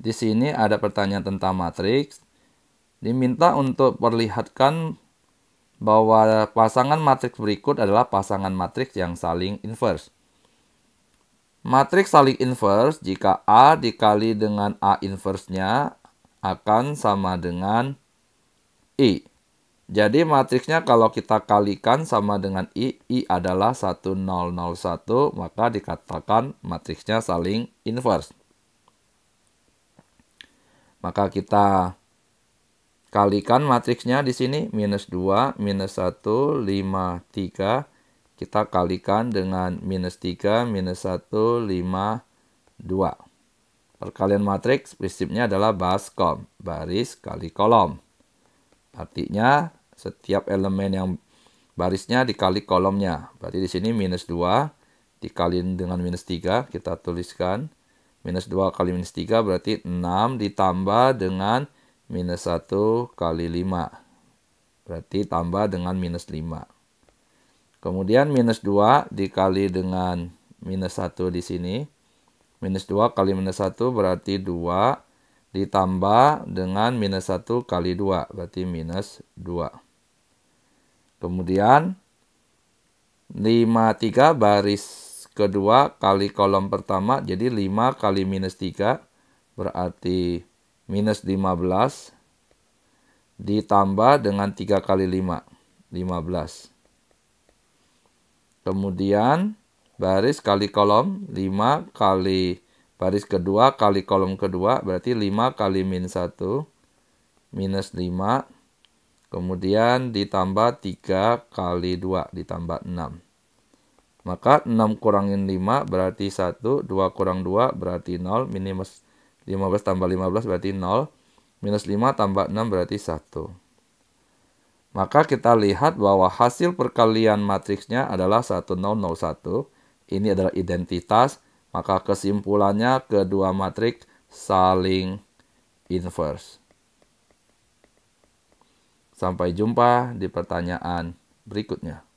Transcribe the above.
Di sini ada pertanyaan tentang matriks. Diminta untuk perlihatkan bahwa pasangan matriks berikut adalah pasangan matriks yang saling inverse. Matriks saling inverse jika A dikali dengan A inverse-nya akan sama dengan I. Jadi matriksnya kalau kita kalikan sama dengan I, I adalah 1001, maka dikatakan matriksnya saling inverse. Maka kita kalikan matriksnya di sini minus 2, minus 1, 5, 3. Kita kalikan dengan minus 3, minus 1, 5, 2. Perkalian matriks prinsipnya adalah baskom, baris kali kolom. Artinya setiap elemen yang barisnya dikali kolomnya. Berarti di sini minus 2 dikali dengan minus 3 kita tuliskan Minus 2 kali minus 3 berarti 6 ditambah dengan minus 1 kali 5. Berarti tambah dengan minus 5. Kemudian minus 2 dikali dengan minus 1 di sini. Minus 2 kali minus 1 berarti 2 ditambah dengan minus 1 kali 2. Berarti minus 2. Kemudian 5, 3 baris kedua kali kolom pertama. Jadi 5 kali minus 3 berarti minus 15 ditambah dengan 3 kali 5. 15. Kemudian baris kali kolom 5 kali baris kedua kali kolom kedua berarti 5 kali minus 1 minus 5 kemudian ditambah 3 kali 2 ditambah 6. Maka 6 kurangin 5 berarti 1, 2 kurang 2 berarti 0, minus 15 tambah 15 berarti 0, minus 5 tambah 6 berarti 1. Maka kita lihat bahwa hasil perkalian matriksnya adalah 1001. Ini adalah identitas, maka kesimpulannya kedua matriks saling inverse. Sampai jumpa di pertanyaan berikutnya.